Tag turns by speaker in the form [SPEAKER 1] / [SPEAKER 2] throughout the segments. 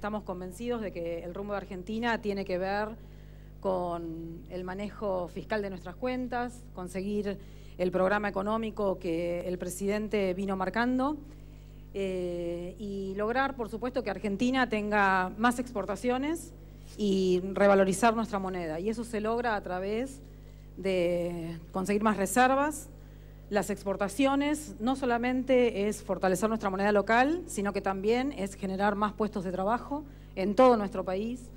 [SPEAKER 1] estamos convencidos de que el rumbo de Argentina tiene que ver con el manejo fiscal de nuestras cuentas, conseguir el programa económico que el presidente vino marcando eh, y lograr, por supuesto, que Argentina tenga más exportaciones y revalorizar nuestra moneda. Y eso se logra a través de conseguir más reservas, las exportaciones no solamente es fortalecer nuestra moneda local, sino que también es generar más puestos de trabajo en todo nuestro país.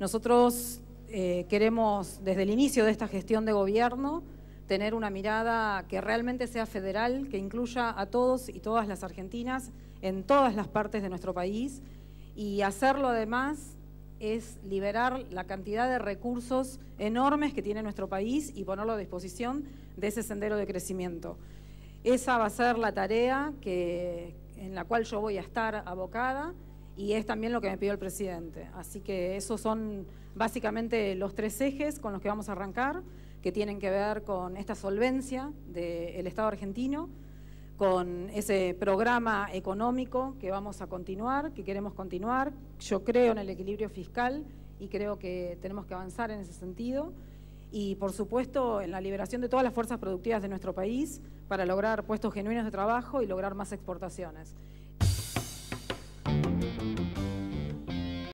[SPEAKER 1] Nosotros eh, queremos, desde el inicio de esta gestión de gobierno, tener una mirada que realmente sea federal, que incluya a todos y todas las argentinas en todas las partes de nuestro país y hacerlo además es liberar la cantidad de recursos enormes que tiene nuestro país y ponerlo a disposición de ese sendero de crecimiento. Esa va a ser la tarea en la cual yo voy a estar abocada y es también lo que me pidió el presidente. Así que esos son básicamente los tres ejes con los que vamos a arrancar, que tienen que ver con esta solvencia del Estado argentino, con ese programa económico que vamos a continuar, que queremos continuar. Yo creo en el equilibrio fiscal y creo que tenemos que avanzar en ese sentido. Y, por supuesto, en la liberación de todas las fuerzas productivas de nuestro país para lograr puestos genuinos de trabajo y lograr más exportaciones.